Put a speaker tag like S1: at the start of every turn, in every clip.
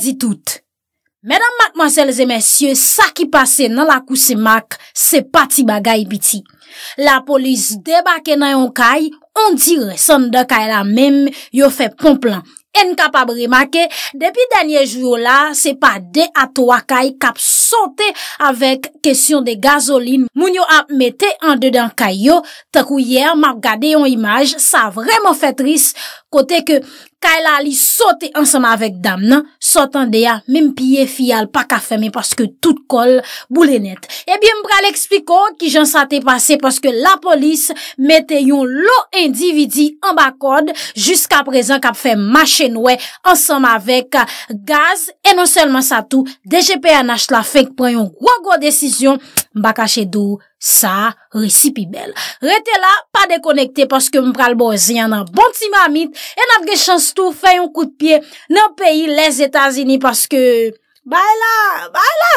S1: Pazitout. Mèdam, makmanselzè, mèsyè, sa ki pase nan lakousè mak, se pati bagay biti. La polis debake nan yon kay, on dire son de kay la mem, yo fe pon plan. En kapabre make, depi danyè jou la, se pa de atwa kay, kap sote avèk kesyon de gazolin. Moun yo ap metè an dedan kay yo, takou yer, map gade yon imaj, sa vreman fetris, kote ke... Kaila li sote ansanm avèk dam nan, sotan deya, mèm piye fiyal, pa ka fèmè, paske tout kol, boulè net. Ebyen mpral ekspliko ki jan sa te pase, paske la polis mette yon lo individi an bakod, jysk aprezen kap fèm machè nouè ansanm avèk gaz, e non selman sa tou, deje pe an ach la fèk preyon gwo gwo desisyon. Mba kache dou sa resipi bel. Rete la, pa dekonekte, paske mpral bozi, yon nan bonti mamit, e en avge chans tou fay yon kout piye nan peyi les Etazini, paske ba e la, ba e la,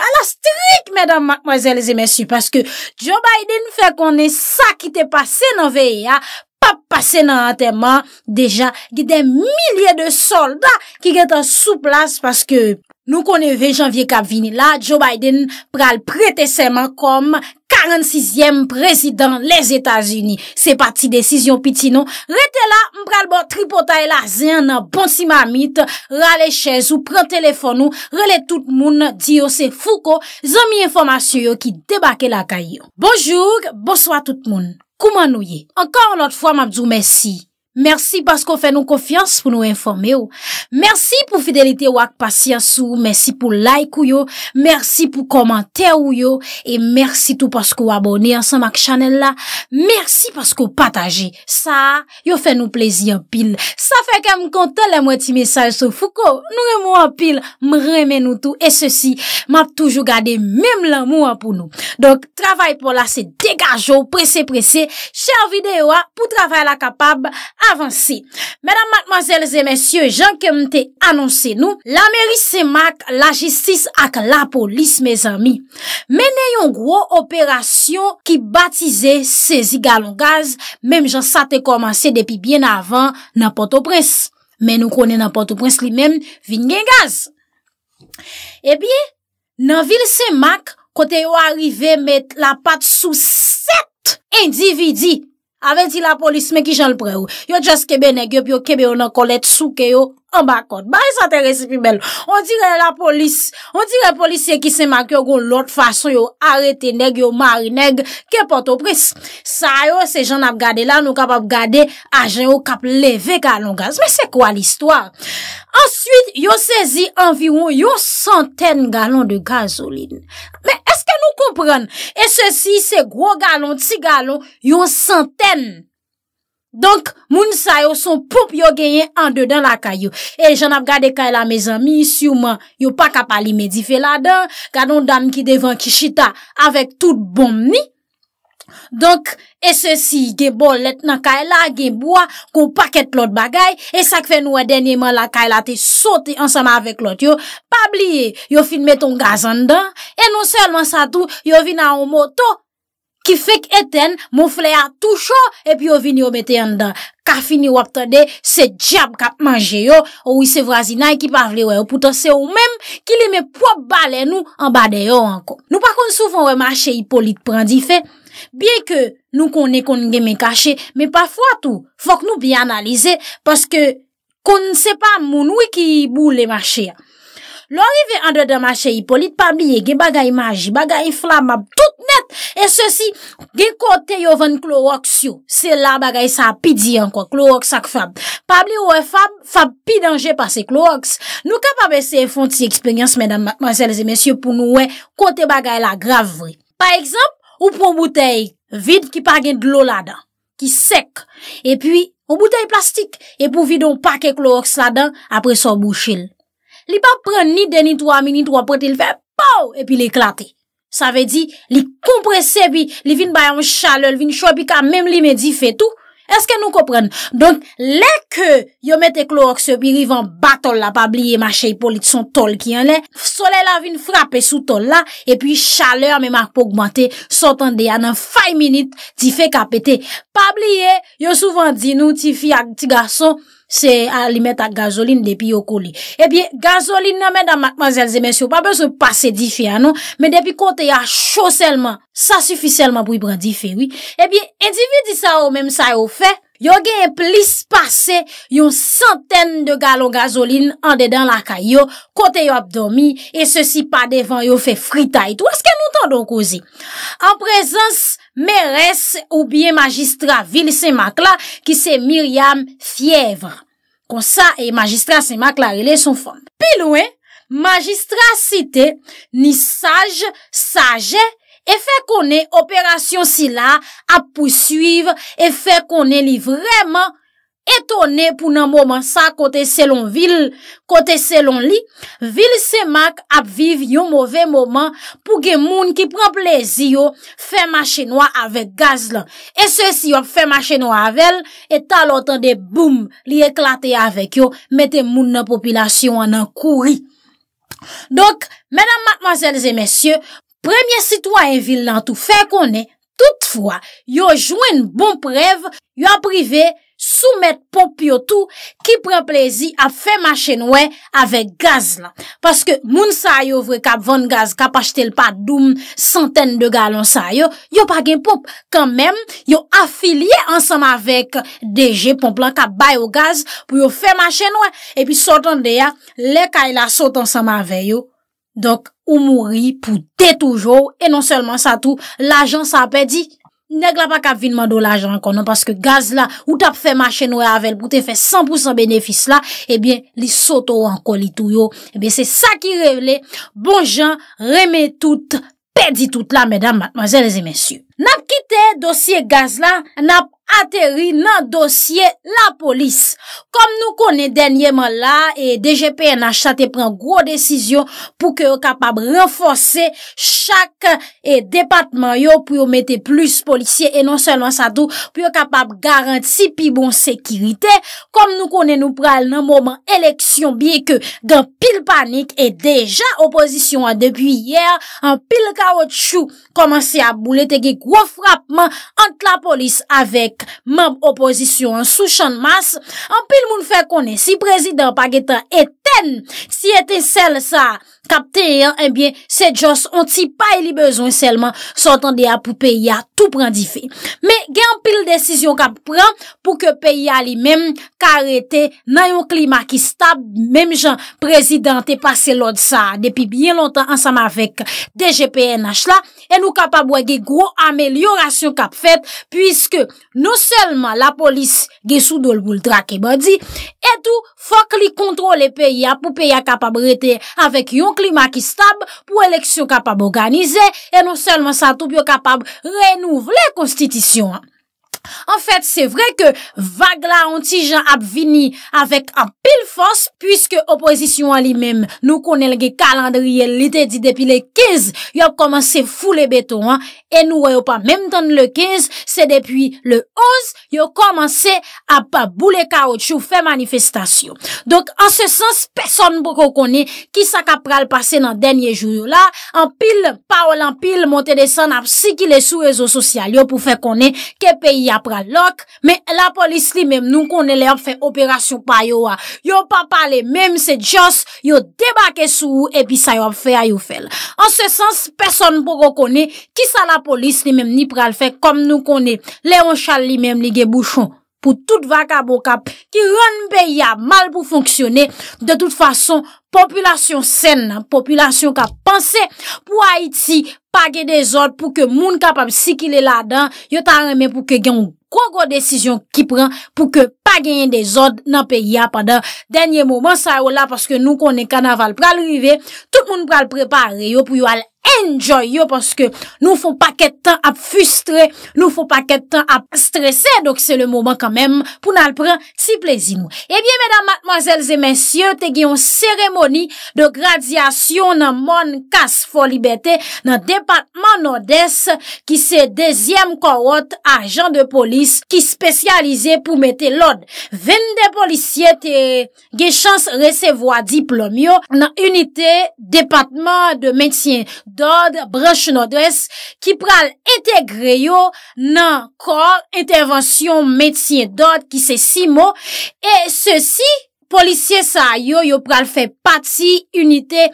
S1: ba la strik, medan makmazel zemesu, paske djo ba ide nfe konen sa ki te pase nan veya, pa pase nan antenman, deja gde mille de solda ki getan sou plas, paske... Nou konen ve janvye kab vini la, Joe Biden pral prete seman kom 46e prezident les Etats-Unis. Se pati desizyon pitino, rete la m pral bon tripotay la zyen nan bonsi mamit, rale chez ou pren telefon ou rele tout moun diyo se fouko zomi informasyo yo ki debake la kayo. Bonjour, bonsoi tout moun, kouman nou ye? Ankor anot fwa mabzou mesi. Mersi paskou fè nou konfians pou nou informè ou. Mersi pou fidelite ou ak pasyans ou. Mersi pou like ou yo. Mersi pou komantè ou yo. E mersi tou paskou abone ansan mak chanel la. Mersi paskou pataje. Sa yo fè nou plezi an pil. Sa fè kem m'm kontel an mweti mesaj sou foukou. Nou remen ou an pil. M m'm remen ou tou. E se si, m ap toujou gade mèm l'amou an pou nou. Donk, travay pou la se degajou. Presè presè. Cher videyo a pou travay la kapab. Avansi, mèdam matmazèl zè mèsyè, jankèm te anonsè nou, la mèri se mak la jistis ak la polis mèz amy. Mè nè yon gro operasyon ki batize sezi galon gaz, mèm jan sa te komanse depi bien avan nan Port-au-Prince. Mè nou konè nan Port-au-Prince li mèm vin gen gaz. Ebyè, eh nan vil se mak, kote yo arive met la pat sou set individi. Aven si la polis men ki jan l pre ou. Yo jas kebe negyop yo kebe ou nan kolet souke yo. An bakot, ba yon saten resipi bel, on dire la polis, on dire polisye ki se mak yo goun lot fason yo arete neg, yo mari neg, ke poto pris. Sa yo, se jan ap gade la, nou kap ap gade, ajen yo kap leve galon gaz, men se kwa l'istwa? Ensuite, yo sezi environ yo santen galon de gazoline. Men eske nou kompren? E se si se gro galon, ti galon, yo santen galon. Donk, moun sa yo son pop yo genye an de dan la kayo. E jan ap gade kayla me zanmi, si ou man, yo pa kapali medife la dan, gado dam ki devan ki chita avèk tout bom ni. Donk, e se si gebol let nan kayla, geboa, ko paket lot bagay, e sak fe nou a e denye man la kayla te sote ansama avèk lot yo. Pa bliye, yo filme ton gazan dan, e non selman sa tou, yo vi nan o moto, ki fek eten, moun fle a tou chou, epi yo vini yo meten an dan. Ka fini wak tade, se djab kap manje yo, ou i se vrazi nan ki pavle yo, ou poutan se yo mèm ki li mèp wap bale nou, an bade yo an kon. Nou pakon soufon wè mâche yi polit prendi fe, bien ke nou konen konen gen mè kache, mè pafwa tou, fok nou bi analize, paske konen se pa moun wè ki bou le mâche ya. Lo rive andre de ma cheyi, polit pabliye, ge bagay maji, bagay flamab, tout net, e se si, ge kote yovan kloroks yo, se la bagay sa api diyan kwa, kloroks ak fab. Pabli yowe fab, fab pi denje pase kloroks. Nou ka pabese e fonti eksperyans, menan, manseles e mensyo, pou nou we kote bagay la grave vre. Par ekzamp, ou pou moutay vide ki page dlo la dan, ki sek, e pi ou moutay plastik, e pou vide ou pake kloroks la dan apre so bouchil. Li pa pren ni deni twa mi, ni twa pot, il fe pow, epi li eklate. Sa ve di, li komprese bi, li vin bayan chale, vin chwe bi, ka mem li me di fe tou. Eske nou kopren? Don, le ke yo mette klo oks yo, pi rivan batol la, pa bliye ma chey poli tson tol ki yon le, sole la vin frape sou tol la, epi chaleur me mak pou gmante, sotan de ya nan fay minit, ti fe kapete. Pa bliye, yo souvan di nou, ti fi ak ti gason, Se a li met ak gazolin depi yo kou li. E biye, gazolin nan men dan makman zelze men syo, pa bez ou pase difi anon, men depi kote ya choselman, sa suficelman pou i bran difi, oui. E biye, endivi di sa ou men sa ou fe, yo gen plis pase yon santen de galon gazolin an dedan la kayo, kote yo abdomi, e se si pa devan yo fe frita itou. Aske nou tan don kouzi? An prezans... Meres ou bie magistra vil semak la ki se Myriam Fievre, konsa e magistra semak la ilè son fon. Pilouen, magistra site ni saj, sajè, e fè konè operasyon si la apousuiv, e fè konè li vreman saj. Etone pou nan mouman sa kote selon vil, kote selon li, vil se mak ap viv yon mouve mouman pou gen moun ki pran plezi yo fe machinwa ave gaz lan. E se si yo fe machinwa avel, etan lotan de boum li eklate avek yo, mette moun nan popilasyon anan kouri. Donk, menan matmazelze mesye, premye sitwa e vil nan tou fe konen, toutfwa yo jwen bon prev, yo aprive, sou met pop yo tou ki pren plezi ap fe machen we avèk gaz nan. Paske moun sa yo vre kap van gaz kap achete l pa doun santèn de galon sa yo, yo pa gen pop. Kan men yo afilye ansam avèk DG Ponplan kap bayo gaz pou yo fe machen we. E pi sotan de ya, le kaila sot ansam avèk yo. Donk, ou mouri pou de toujou. E non selman sa tou, la jan sa apè di... nek la pa kap vinman do la ajan konon, paske gaz la, ou tap fe machen we avel, pou te fe 100% benefis la, ebyen, li soto wanko li tou yo, ebyen, eh se sa ki revele, bon jan, reme tout, pedi tout la, medan, matmazel e zi mensyu. Nap kite dosye gaz la, nap, aterri nan dosye la polis. Kom nou konen denyeman la, e DGPN achate pran gwo desisyon pou ke yo kapab renfose chak e departman yo pou yo mette plus polisye e non se lan sa dou pou yo kapab garanti pi bon sekirite. Kom nou konen nou pral nan moman eleksyon biye ke gen pil panik e deja oposisyon an. Depi yere an pil ka wot chou komanse a boule tege gwo frapman ant la polis avek Mab opozisyon sou chan mas An pil moun fe konen si prezident Pageta et Ten, si ete sel sa kapte yon, enbyen, se jons, onti pay li bezon selman sotan de a pou peyi a tou prendi fe. Me gen pil desisyon kap prend pou ke peyi a li men karete nan yon klima ki stab menm jen prezident te pase lod sa depi bien lontan ansama vek DGPNH la en nou kap abwage gro amelyorasyon kap fet, pwiske nou selman la polis gesou do lboul drake bandi E tou fok li kontrol le peyi apou peyi akapab rete avèk yon klimak istab pou eleksyon kapab organize e nou selman sa tou byo kapab renouv le konstitisyon. En fèt, se vre ke vag la ontijan ap vini Avèk ap pil fòs Pwiske opozisyon an li mèm Nou konen ge kalandriye lite di depi le kez Yo ap komanse foule beton E nou wè yo pa mèm ton le kez Se depi le oz Yo komanse ap boule kaoutchou Fè manifestasyon Donk an se sens, peson pou konen Ki sa kap pral pase nan denye jou yo la An pil, pa ou lan pil Montè desan ap si ki le sou rezo sosyal Yo pou fè konen ke pe ya pral lok, men la polis li menm nou konen li ap fè operasyon pa yo a. Yo pa pale, menm se jos yo debake sou ou epi sa yo ap fè a yo fèl. An se sens person pou rekone, ki sa la polis li menm ni pral fè kom nou konen. Leon Charles li menm li ge bouchon. pou tout vakabo kap, ki roun beya mal pou fonksyone, de tout fason, populasyon sen, populasyon kap, panse, pou Haiti, pa gen de zot, pou ke moun kap ap si ki le la dan, yo tan reme pou ke gen ou koko desisyon ki pran, pou ke pa gen de zot nan pe ya pa dan. Denye mouman sa yo la, paske nou konen kanaval pral rive, tout moun pral prepare yo pou yo al enjoy yo, paske nou foun paket tan ap fustre, nou foun paket tan ap stresse, dok se le mouman kanmem, pou nan alpran si plezi nou. Ebyen, eh medan matmazelze mensyo, te gen yon seremoni de gradyasyon nan mon kas folibete nan depatman odes ki se dezyem kawot ajan de polis ki spesyalize pou mette lod. Ven de polisye te gen chans resevo a diplomi yo nan unitè depatman de mensyen Dode, branche nodes, ki pral etegre yo nan kor, intervensyon, metsyen, dode, ki se si mo, e se si, polisyen sa yo, yo pral fe pati, unité,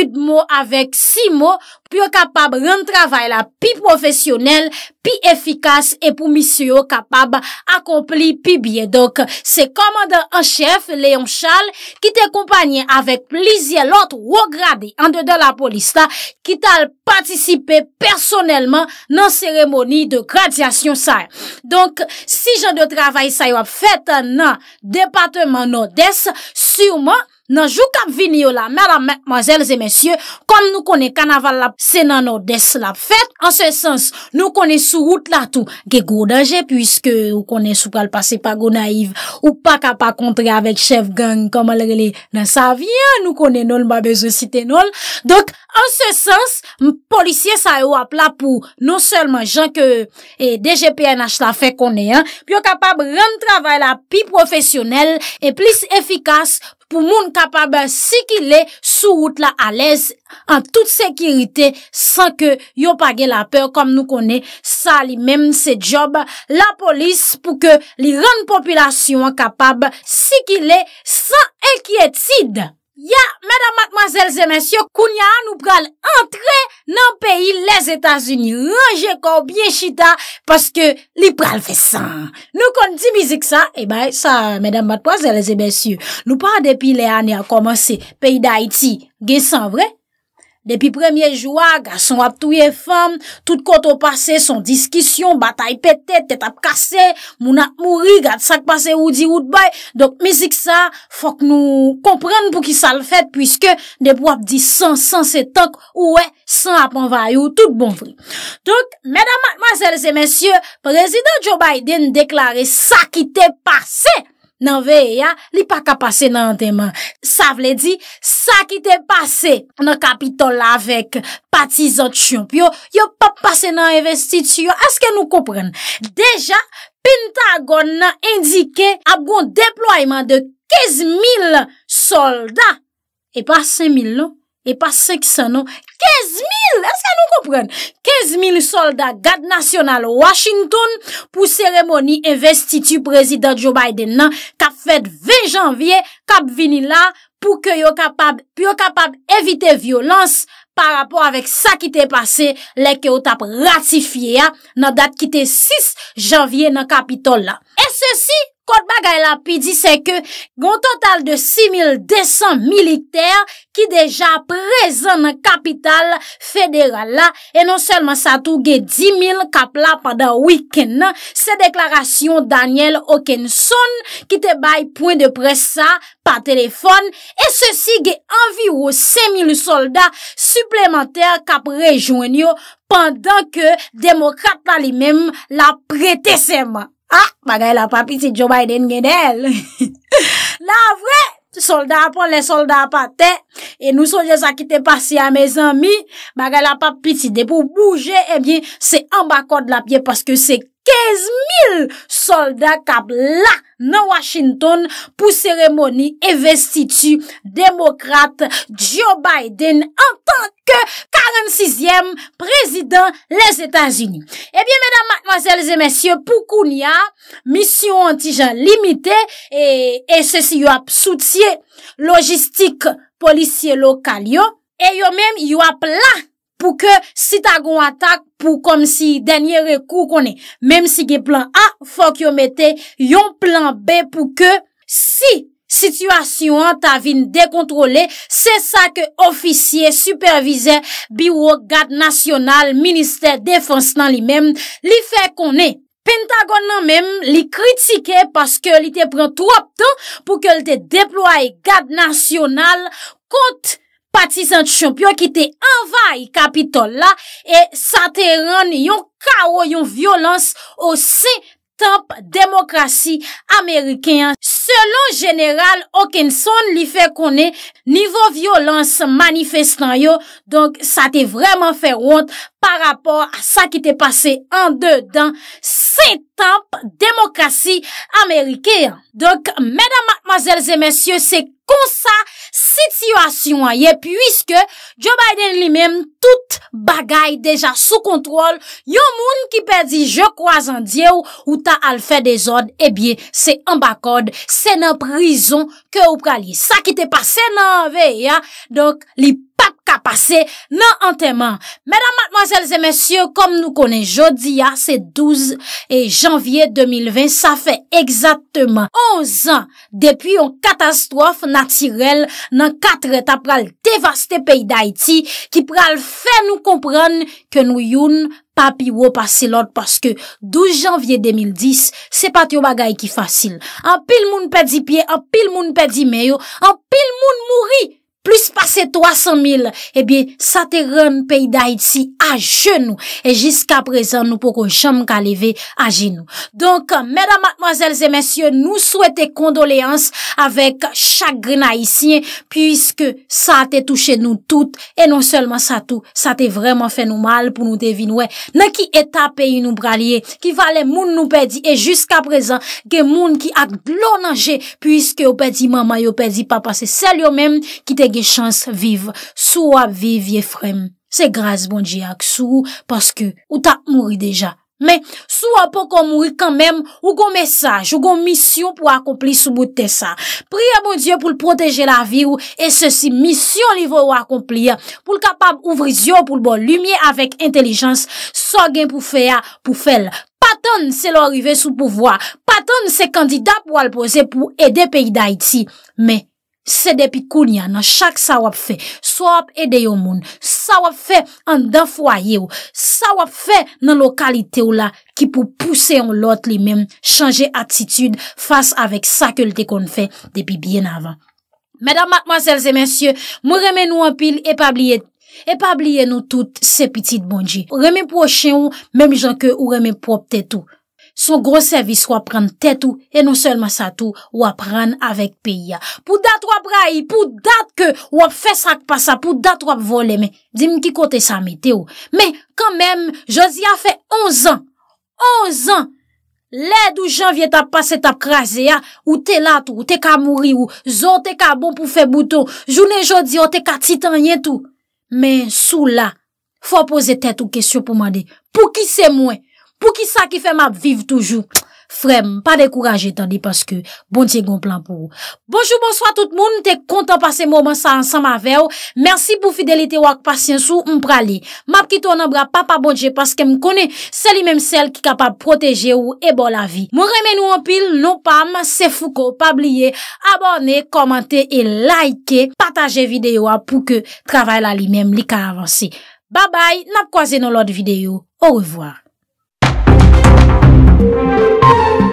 S1: ut mo, avek si mo, Pyo kapab ren travay la pi profesyonel, pi efikas e pou misyo kapab akompli pi biye. Donk se komanda an chef Leon Charles ki te kompanyen avek plizye lot wog rade an de de la polista ki tal patisipe personelman nan seremoni de gradasyon sa. Donk si jan de travay sa yo ap fete nan departement no des, souman... nan jou kap vini yo la, mè la mèk mazèl zè mèsyè, kon nou konè kanaval la, se nan nou des la fèt, an se sens, nou konè sou wout la tou, ge gro danje, pwiske ou konè sou pral pase pa go naiv, ou pa kapa kontre avèk chèv gang, kon mal rele, nan sa vyen, nou konè nol mabèz ou site nol, donk, an se sens, m policye sa yo apla pou, non selman jan ke, e DGPNH la fèt konè, pou yo kapab rem travè la pi profesyonel, e plis efikas, pou moun kapab si ki le sou wout la alez an tout sekirite san ke yo page la per kom nou kone sa li mem se job la polis pou ke li ran popilasyon kapab si ki le san ekietid. Ya, madame, mademoiselles et messieurs, Kounia, nou pral entre nan peyi les Etats-Unis. Ranje ko, bie chita, paske li pral fesan. Nou kon di bizik sa, e bay, sa, madame, mademoiselles et messieurs, nou pa depi le ane a komanse, peyi da Haiti, ge san vre? Depi premye jwa, gason ap touye fam, tout koto pase, son diskisyon, batay pete, tet ap kase, moun ap mouri, gade sak pase ou di ou dbay, dok mizik sa, fok nou komprende pou ki sa l fete, pwiske deb wap di san, san se tok, ouwe, san ap anvayou, tout bon fri. Dok, medan matmazelze mensyo, prezident Joe Biden deklare sa ki te pase! Nan veye ya, li pa ka pase nan teman. Sa vle di, sa ki te pase nan kapitol la vek pati zot chanp yo, yo pa pase nan investitio. Aske nou kopren? Deja, Pentagon nan indike ap gon deployman de 15.000 solda e pa 5.000 lop. E pa se ki sanon, 15 000 soldat gade nasyonal Washington pou seremoni investitu prezident Joe Biden nan kap fet 20 janvye kap vini la pou yo kapab evite violans par rapport avek sa ki te pase leke yo tap ratifiye ya nan dat ki te 6 janvye nan kapitol la. E se si? Kote bagay la pi di se ke goun total de 6200 militer ki deja prezen kapital federal la e non selman sa tou ge 10.000 kap la padan wiken. Se deklarasyon Daniel Hawkinson ki te bay pouen de presa pa telefon e se si ge anvi ou 5.000 soldat suplementer kap rejoen yo pandan ke demokrata li mem la prete seman. Ha, ah, bagay la pa piti, Djo bay den genel. La vwe, soldat apon, Le soldat apate, E nou sojez akite pasi a me zami, Bagay la pa piti, De pou bouje, Ebyen, se ambakot la byen, Paske se koum, 15.000 soldat kap la nan Washington pou seremoni e vestitu demokrate Joe Biden an tanke 46èm prezident les Etats-Unis. Ebyen, eh mèdame, mademoiselles et messieurs, poukounia, misyon anti-jean limité, e se si yo ap soutie logistik policie lokal yo, e yo mèm yo ap la, pou ke si ta gon atak pou kom si denye rekou konen. Mem si ge plan A, fok yo mette yon plan B pou ke si situasyon ta vin dekontrole, se sa ke ofisye, supervise, biwok, gad nasyonal, minister defans nan li men, li fe konen. Pentagon nan men li kritike paske li te pren tou ap tan pou ke li te deploye gad nasyonal konti. Patisan champion ki te envaye kapitol la e sa te ren yon karo yon violans o se temp demokrasi Ameriken. Selon jeneral, Okinson li fe konen nivou violans manifestan yo, donk sa te vreman fe wot par rapor sa ki te pase an de dan se tamp demokrasi Amerike. Donk, medan matmazelze mensyo, se konsa sityasyon a ye, pwiske Joe Biden li menm tout bagay deja sou kontrol, yo moun ki pe di je kwa zandye ou ta al fe dezod, e eh bie se an bakod, se an bakod. se nan prizon ke ou prali. Sa ki te pa se nan ve, ya. Donk, li pak Kapase nan anteman Mèdam matmazèl zè mèsyò Kom nou konen jodi ya Se 12 janvye 2020 Sa fè exactement 11 an Depi yon katastrofe natirel Nan 4 etap pral Devaste peyi d'Haïti Ki pral fè nou kompran Ke nou yon papi wò pase lòd Paske 12 janvye 2010 Se pat yo bagay ki fasil An pil moun pedi pie An pil moun pedi meyo An pil moun mouri plus pase 300.000, ebi sa te ren peyi da iti a genou, e jiska prezan nou pou kon chanm kalive a genou. Donk, mèdam, matmazèl, zè mèsyon, nou souwete kondoleans avek chagre na iti puisque sa te touche nou tout, e non selman sa tout sa te vreman fenou mal pou nou devinou wè, nan ki eta peyi nou pralye ki vale moun nou pedi, e jiska prezan, gen moun ki ak lonanje, puisque ou pedi mama ou pedi papa, se sel yo men, ki te Gye chans viv, sou ap viv Ye frem, se graz bon di ak Sou, paske ou ta mouri deja Men, sou ap pou kon mouri Kanmem, ou gon mesaj, ou gon Misyon pou akompli sou bout te sa Priya bon diyo pou l'proteje la vi Ou esesi, misyon li vou akompli Pou l'kapab ouvri zyon Pou l'bon lumye avèk intelijans So gen pou fè ya, pou fè l Paton se lò rive sou pouvoa Paton se kandida pou al pose Pou ede peyi da iti, men Se depi koun ya nan chak sa wap fe, sa wap ede yon moun, sa wap fe an dan fwaye ou, sa wap fe nan lokalite ou la ki pou pousse yon lot li menm chanje atitude fase avek sa ke lte kon fe depi bien avan. Medan matman selze mensyo, mou remen nou an pil epabliye nou tout se pitit bonji. Remen pou o chen ou, menm jan ke ou remen pou opte tou. Son gros servis wap pran tet ou, e non selma sa tou wap pran avèk piya. Pou dat wap ray, pou dat ke wap fè sak pa sa, pou dat wap vole men. Dim ki kote sa metè ou. Men, kan men, jò zi a fè onzan. Onzan! Lèd ou jan vye tap pase tap krasè ya, ou te lat ou te ka mouri ou, zon te ka bon pou fè bouton, jounen jò zi ou te ka titan yen tou. Men, sou la, fò apose tet ou kesyo pou man de, pou ki se mwen, Pou ki sa ki fe map vive toujou, frem, pa dekouraj etan di paske, bonti e gon plan pou ou. Bonjou, bonsoit tout moun, te kontan pase mouman sa ansan ma vew, mersi pou fidelite wak pasyen sou, mprali. Map ki ton obra, pa pa bonje, paske m konen, se li menm sel ki kapab proteje ou e bon la vi. Mwen remen nou an pil, nou pam, se fouko, pabliye, abone, komante, e laike, pataje videyo apou ke travay la li menm li ka avansi. Babay, nap kwaze nou lot videyo, ou revwa. Música